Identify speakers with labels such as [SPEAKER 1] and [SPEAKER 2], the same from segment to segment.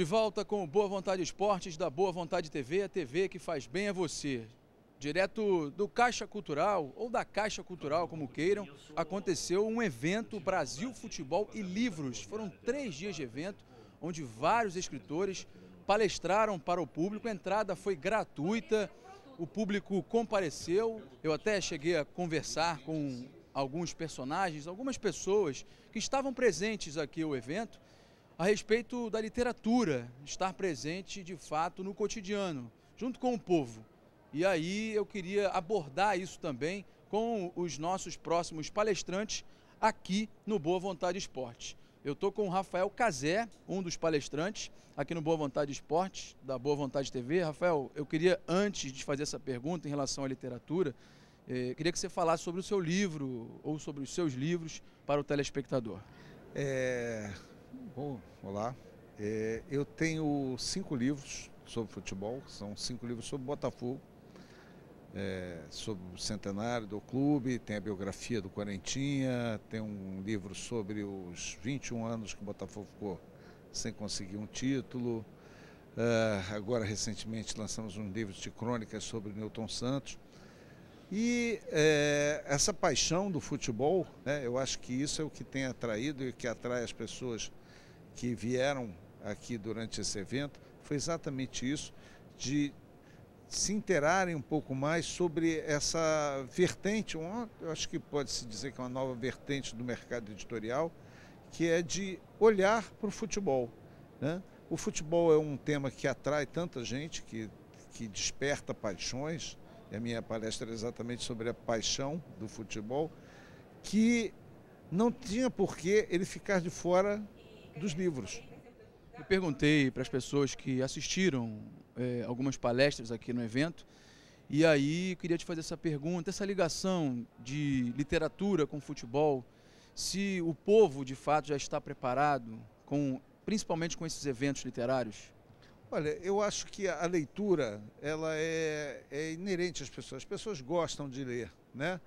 [SPEAKER 1] De volta com o Boa Vontade Esportes da Boa Vontade TV, a TV que faz bem a você. Direto do Caixa Cultural, ou da Caixa Cultural, como queiram, aconteceu um evento Brasil Futebol e Livros. Foram três dias de evento, onde vários escritores palestraram para o público. A entrada foi gratuita, o público compareceu. Eu até cheguei a conversar com alguns personagens, algumas pessoas que estavam presentes aqui ao evento a respeito da literatura estar presente de fato no cotidiano, junto com o povo. E aí eu queria abordar isso também com os nossos próximos palestrantes aqui no Boa Vontade Esporte. Eu estou com o Rafael Cazé, um dos palestrantes aqui no Boa Vontade Esporte, da Boa Vontade TV. Rafael, eu queria, antes de fazer essa pergunta em relação à literatura, eh, queria que você falasse sobre o seu livro ou sobre os seus livros para o telespectador. É, Bom, olá.
[SPEAKER 2] É, eu tenho cinco livros sobre futebol, são cinco livros sobre Botafogo, é, sobre o centenário do clube, tem a biografia do Quarentinha, tem um livro sobre os 21 anos que o Botafogo ficou sem conseguir um título. É, agora, recentemente, lançamos um livro de crônicas sobre Newton Santos. E é, essa paixão do futebol, né, eu acho que isso é o que tem atraído e que atrai as pessoas que vieram aqui durante esse evento foi exatamente isso, de se interarem um pouco mais sobre essa vertente, uma, eu acho que pode-se dizer que é uma nova vertente do mercado editorial, que é de olhar para o futebol. Né? O futebol é um tema que atrai tanta gente, que, que desperta paixões, e a minha palestra é exatamente sobre a paixão do futebol,
[SPEAKER 1] que não tinha por que ele ficar de fora dos livros. Eu perguntei para as pessoas que assistiram é, algumas palestras aqui no evento, e aí eu queria te fazer essa pergunta, essa ligação de literatura com futebol, se o povo de fato já está preparado, com, principalmente com esses eventos literários?
[SPEAKER 2] Olha, eu acho que a leitura ela é, é inerente às pessoas. As pessoas gostam de ler, né?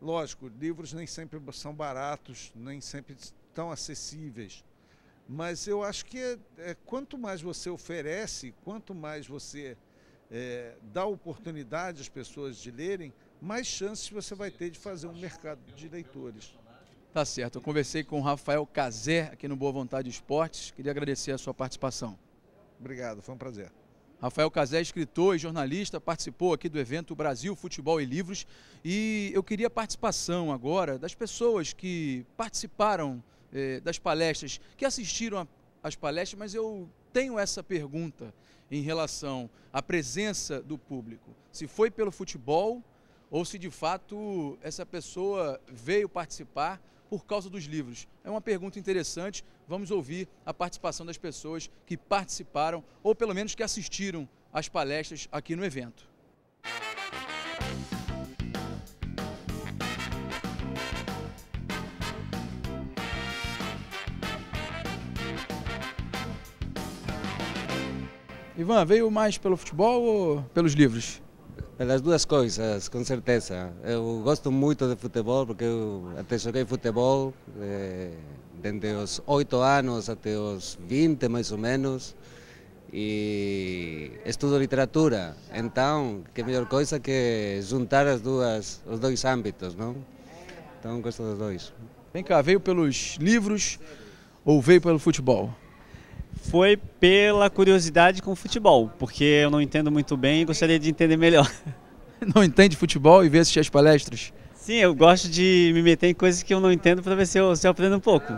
[SPEAKER 2] Lógico, livros nem sempre são baratos, nem sempre tão acessíveis. Mas eu acho que é, é quanto mais você oferece, quanto mais você é, dá oportunidade às pessoas de lerem, mais chances você vai ter de fazer um mercado de leitores.
[SPEAKER 1] Tá certo. Eu conversei com o Rafael Cazé aqui no Boa Vontade Esportes. Queria agradecer a sua participação.
[SPEAKER 2] Obrigado, foi um prazer.
[SPEAKER 1] Rafael Cazé, escritor e jornalista, participou aqui do evento Brasil Futebol e Livros. E eu queria a participação agora das pessoas que participaram eh, das palestras, que assistiram às palestras, mas eu tenho essa pergunta em relação à presença do público. Se foi pelo futebol ou se de fato essa pessoa veio participar por causa dos livros? É uma pergunta interessante. Vamos ouvir a participação das pessoas que participaram ou pelo menos que assistiram às palestras aqui no evento. Ivan, veio mais pelo futebol ou pelos livros?
[SPEAKER 2] Pelas duas coisas, com certeza. Eu gosto muito de futebol, porque eu até joguei futebol é, desde os 8 anos até os 20, mais ou menos. E estudo literatura, então, que melhor coisa que juntar as duas, os dois âmbitos, não? Então, gosto dos
[SPEAKER 1] dois. Vem cá, veio pelos livros ou veio pelo futebol? foi pela curiosidade com o futebol, porque eu não entendo muito bem e gostaria de entender melhor. Não entende futebol e vê assistir as palestras? Sim, eu gosto de me meter em coisas que eu não entendo para ver se eu, se eu aprendo um pouco.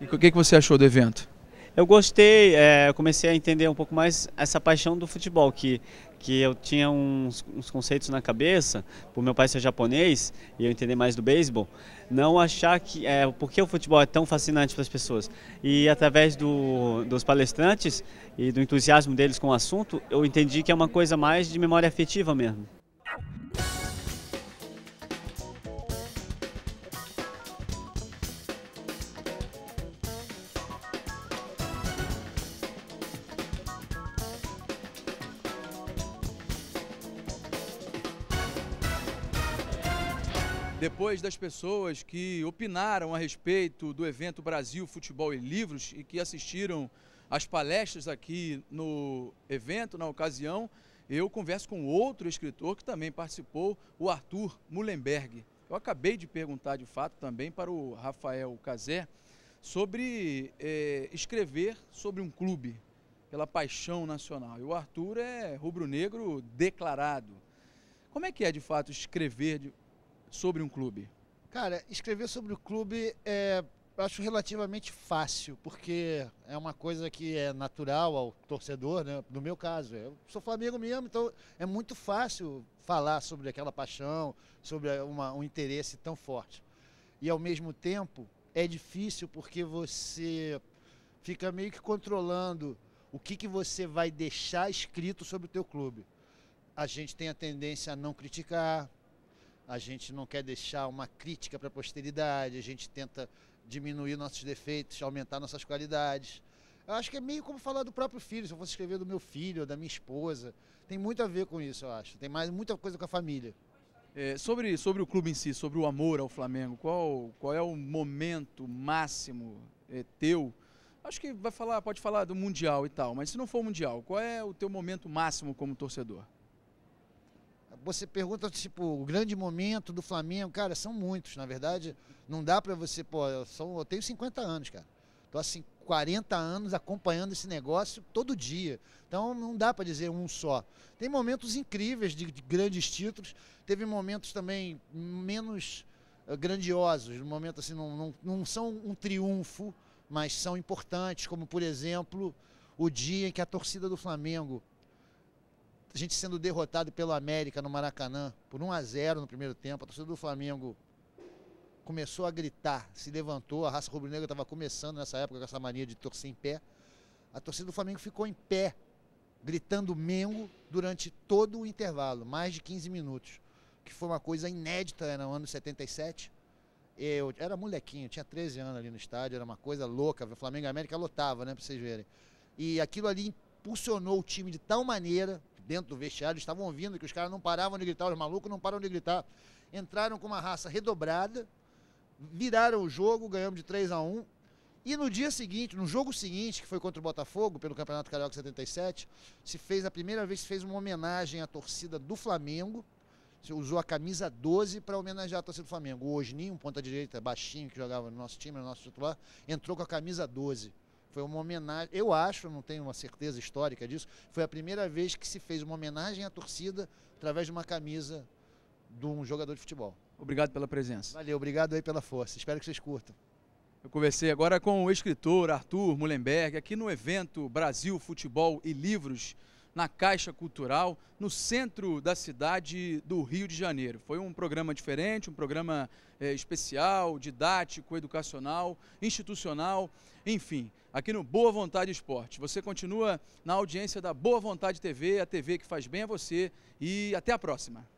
[SPEAKER 1] E o que, que você achou do evento? Eu gostei, é, comecei a entender um pouco mais essa paixão do futebol, que, que eu tinha uns, uns conceitos na cabeça, por meu pai ser japonês e eu entender mais do beisebol, não achar que é, porque o futebol é tão fascinante para as pessoas. E através do, dos palestrantes e do entusiasmo deles com o assunto, eu entendi que é uma coisa mais de memória afetiva mesmo. Depois das pessoas que opinaram a respeito do evento Brasil Futebol e Livros e que assistiram às palestras aqui no evento, na ocasião, eu converso com outro escritor que também participou, o Arthur Mullenberg. Eu acabei de perguntar, de fato, também para o Rafael Cazé sobre é, escrever sobre um clube, pela paixão nacional. E o Arthur é rubro-negro declarado. Como é que é, de fato, escrever sobre um clube?
[SPEAKER 3] Cara, escrever sobre o clube é, acho relativamente fácil, porque é uma coisa que é natural ao torcedor, né? No meu caso, eu sou Flamengo mesmo, então é muito fácil falar sobre aquela paixão, sobre uma, um interesse tão forte. E ao mesmo tempo é difícil porque você fica meio que controlando o que, que você vai deixar escrito sobre o teu clube. A gente tem a tendência a não criticar, a gente não quer deixar uma crítica para a posteridade, a gente tenta diminuir nossos defeitos, aumentar nossas qualidades. Eu acho que é meio como falar do próprio filho, se eu fosse escrever do meu filho, da minha esposa. Tem muito a ver com isso, eu acho.
[SPEAKER 1] Tem mais muita coisa com a família. É, sobre, sobre o clube em si, sobre o amor ao Flamengo, qual, qual é o momento máximo é, teu? Acho que vai falar, pode falar do Mundial e tal, mas se não for Mundial, qual é o teu momento máximo como torcedor? você pergunta, tipo, o grande momento do Flamengo, cara, são muitos, na verdade,
[SPEAKER 3] não dá para você, pô, eu, sou, eu tenho 50 anos, cara. Tô assim, 40 anos acompanhando esse negócio todo dia. Então não dá para dizer um só. Tem momentos incríveis de, de grandes títulos, teve momentos também menos uh, grandiosos, no momento assim, não, não, não são um triunfo, mas são importantes, como por exemplo, o dia em que a torcida do Flamengo a gente sendo derrotado pelo América no Maracanã por 1 a 0 no primeiro tempo, a torcida do Flamengo começou a gritar, se levantou, a raça rubro-negra estava começando nessa época com essa mania de torcer em pé. A torcida do Flamengo ficou em pé, gritando Mengo durante todo o intervalo, mais de 15 minutos, que foi uma coisa inédita no ano 77. Eu era molequinho, tinha 13 anos ali no estádio, era uma coisa louca, o Flamengo e América lotava, né, para vocês verem. E aquilo ali impulsionou o time de tal maneira dentro do vestiário, estavam ouvindo que os caras não paravam de gritar, os malucos não param de gritar. Entraram com uma raça redobrada, viraram o jogo, ganhamos de 3 a 1 e no dia seguinte, no jogo seguinte, que foi contra o Botafogo, pelo Campeonato Carioca 77, se fez a primeira vez se fez uma homenagem à torcida do Flamengo. Se usou a camisa 12 para homenagear a torcida do Flamengo. O Osninho, ponta direita, baixinho, que jogava no nosso time, no nosso titular, entrou com a camisa 12. Foi uma homenagem, eu acho, não tenho uma certeza histórica disso, foi a primeira vez que se fez uma homenagem à torcida através de uma camisa de um jogador de futebol.
[SPEAKER 1] Obrigado pela presença.
[SPEAKER 3] Valeu, obrigado aí pela
[SPEAKER 1] força. Espero que vocês curtam. Eu conversei agora com o escritor Arthur Mullenberg, aqui no evento Brasil Futebol e Livros, na Caixa Cultural, no centro da cidade do Rio de Janeiro. Foi um programa diferente, um programa é, especial, didático, educacional, institucional, enfim aqui no Boa Vontade Esporte. Você continua na audiência da Boa Vontade TV, a TV que faz bem a você. E até a próxima.